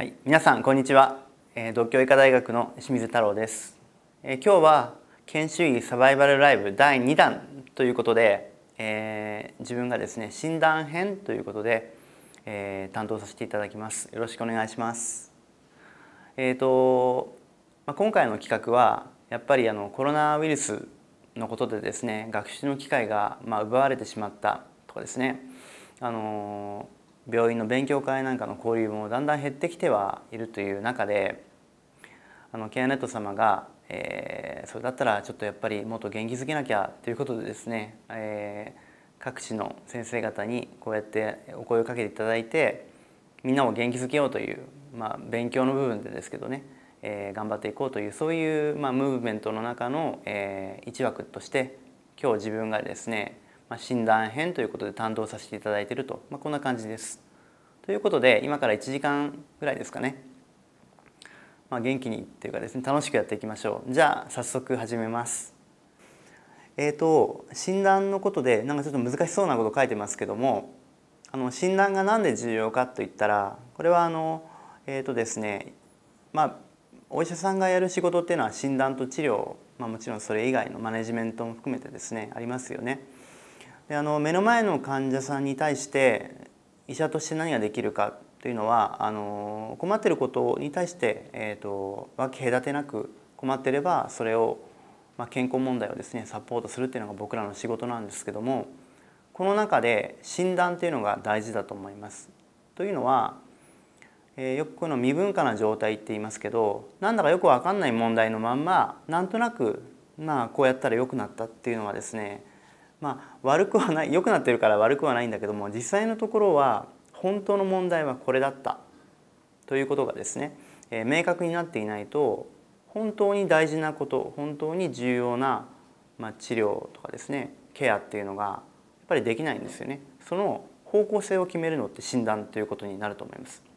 はい、皆さんこんにちは、えー、協医科大学の清水太郎です、え今日は研修医サバイバルライブ第2弾ということで、えー、自分がですね診断編ということで、えー、担当させていただきますよろしくお願いしますえっ、ー、と、まあ、今回の企画はやっぱりあのコロナウイルスのことでですね学習の機会がまあ奪われてしまったとかですねあのー病院の勉強会なんかの交流もだんだん減ってきてはいるという中であのケアネット様が、えー、それだったらちょっとやっぱりもっと元気づけなきゃということでですね、えー、各地の先生方にこうやってお声をかけていただいてみんなを元気づけようという、まあ、勉強の部分でですけどね、えー、頑張っていこうというそういう、まあ、ムーブメントの中の、えー、一枠として今日自分がですねまあ、診断編ということで担当させていただいていると、まあ、こんな感じです。ということで今から1時間ぐらいですかね、まあ、元気にっていうかですね楽しくやっていきましょう。じゃあ早速始めます。えーと、診断のことでなんかちょっと難しそうなこと書いてますけどもあの診断が何で重要かといったらこれはあのえっ、ー、とですねまあお医者さんがやる仕事っていうのは診断と治療、まあ、もちろんそれ以外のマネジメントも含めてですねありますよね。であの目の前の患者さんに対して医者として何ができるかというのはあの困っていることに対して、えーと、分け隔てなく困っていればそれを、まあ、健康問題をですねサポートするっていうのが僕らの仕事なんですけどもこの中で診断というのが大事だと思います。というのは、えー、よくこの未分化な状態って言いますけどなんだかよく分かんない問題のまんまなんとなくまあこうやったら良くなったっていうのはですねまあ悪くはない良くなってるから悪くはないんだけども実際のところは本当の問題はこれだったということがですね、えー、明確になっていないと本当に大事なこと本当に重要な、まあ、治療とかですねケアっていうのがやっぱりできないんですよね。その方向性を決めるのって診断ということになると思います。